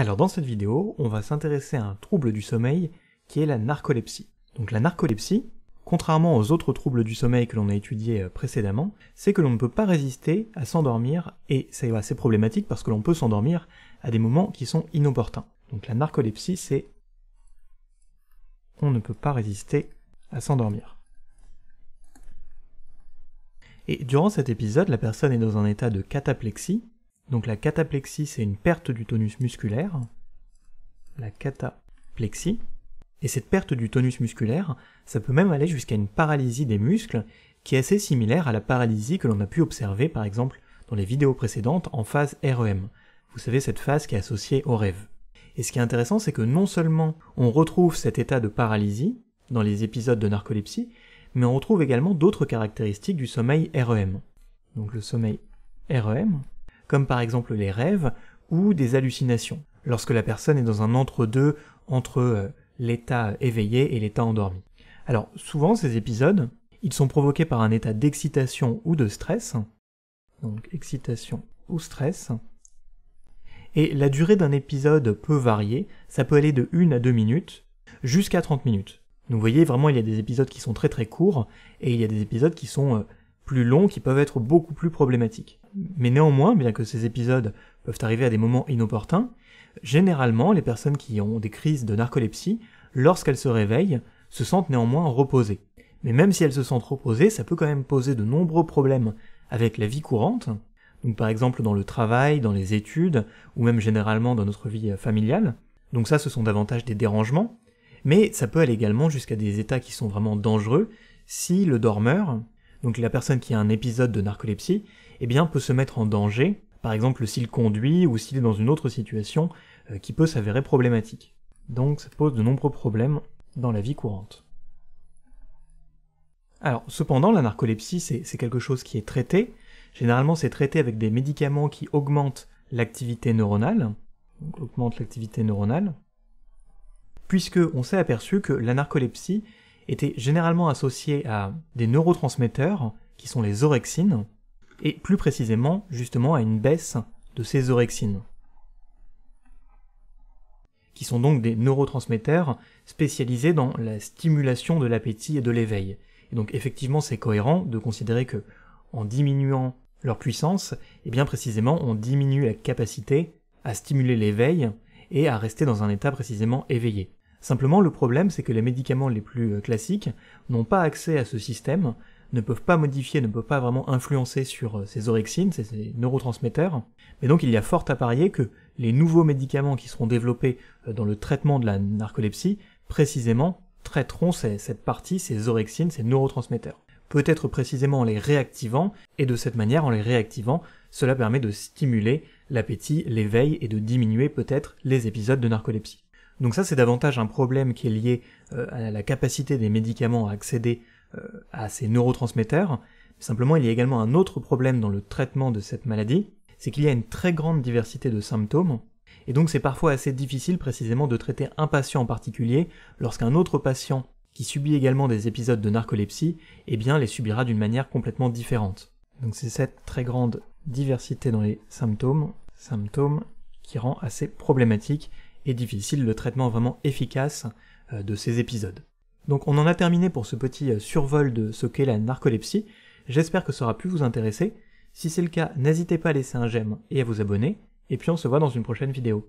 Alors dans cette vidéo, on va s'intéresser à un trouble du sommeil qui est la narcolepsie. Donc la narcolepsie, contrairement aux autres troubles du sommeil que l'on a étudiés euh, précédemment, c'est que l'on ne peut pas résister à s'endormir et c'est assez problématique parce que l'on peut s'endormir à des moments qui sont inopportuns. Donc la narcolepsie, c'est on ne peut pas résister à s'endormir. Et durant cet épisode, la personne est dans un état de cataplexie, donc la cataplexie, c'est une perte du tonus musculaire. La cataplexie. Et cette perte du tonus musculaire, ça peut même aller jusqu'à une paralysie des muscles, qui est assez similaire à la paralysie que l'on a pu observer par exemple dans les vidéos précédentes en phase REM. Vous savez, cette phase qui est associée au rêve. Et ce qui est intéressant, c'est que non seulement on retrouve cet état de paralysie dans les épisodes de narcolepsie, mais on retrouve également d'autres caractéristiques du sommeil REM. Donc le sommeil REM, comme par exemple les rêves ou des hallucinations, lorsque la personne est dans un entre-deux entre, euh, l'état éveillé et l'état endormi. Alors souvent ces épisodes, ils sont provoqués par un état d'excitation ou de stress, donc excitation ou stress, et la durée d'un épisode peut varier, ça peut aller de 1 à 2 minutes jusqu'à 30 minutes. vous voyez, vraiment, il y a des épisodes qui sont très très courts, et il y a des épisodes qui sont euh, plus longs qui peuvent être beaucoup plus problématiques. Mais néanmoins, bien que ces épisodes peuvent arriver à des moments inopportuns, généralement les personnes qui ont des crises de narcolepsie, lorsqu'elles se réveillent, se sentent néanmoins reposées. Mais même si elles se sentent reposées, ça peut quand même poser de nombreux problèmes avec la vie courante, donc par exemple dans le travail, dans les études, ou même généralement dans notre vie euh, familiale. Donc ça, ce sont davantage des dérangements, mais ça peut aller également jusqu'à des états qui sont vraiment dangereux si le dormeur donc la personne qui a un épisode de narcolepsie, eh bien, peut se mettre en danger, par exemple s'il conduit ou s'il est dans une autre situation euh, qui peut s'avérer problématique. Donc ça pose de nombreux problèmes dans la vie courante. Alors, cependant, la narcolepsie, c'est quelque chose qui est traité. Généralement, c'est traité avec des médicaments qui augmentent l'activité neuronale. Donc, augmente l'activité neuronale. Puisque on s'est aperçu que la narcolepsie étaient généralement associés à des neurotransmetteurs, qui sont les orexines, et plus précisément justement à une baisse de ces orexines, qui sont donc des neurotransmetteurs spécialisés dans la stimulation de l'appétit et de l'éveil. Et donc effectivement c'est cohérent de considérer que en diminuant leur puissance, et eh bien précisément on diminue la capacité à stimuler l'éveil et à rester dans un état précisément éveillé. Simplement, le problème, c'est que les médicaments les plus euh, classiques n'ont pas accès à ce système, ne peuvent pas modifier, ne peuvent pas vraiment influencer sur euh, ces orexines, ces neurotransmetteurs. Mais donc il y a fort à parier que les nouveaux médicaments qui seront développés euh, dans le traitement de la narcolepsie, précisément, traiteront cette partie, ces orexines, ces neurotransmetteurs. Peut-être précisément en les réactivant, et de cette manière, en les réactivant, cela permet de stimuler l'appétit, l'éveil, et de diminuer peut-être les épisodes de narcolepsie. Donc ça c'est davantage un problème qui est lié euh, à la capacité des médicaments à accéder euh, à ces neurotransmetteurs. Simplement il y a également un autre problème dans le traitement de cette maladie, c'est qu'il y a une très grande diversité de symptômes, et donc c'est parfois assez difficile précisément de traiter un patient en particulier lorsqu'un autre patient qui subit également des épisodes de narcolepsie, eh bien les subira d'une manière complètement différente. Donc c'est cette très grande diversité dans les symptômes, symptômes qui rend assez problématique difficile le traitement vraiment efficace euh, de ces épisodes. Donc on en a terminé pour ce petit euh, survol de ce qu'est la narcolepsie, j'espère que ça aura pu vous intéresser, si c'est le cas n'hésitez pas à laisser un j'aime et à vous abonner, et puis on se voit dans une prochaine vidéo.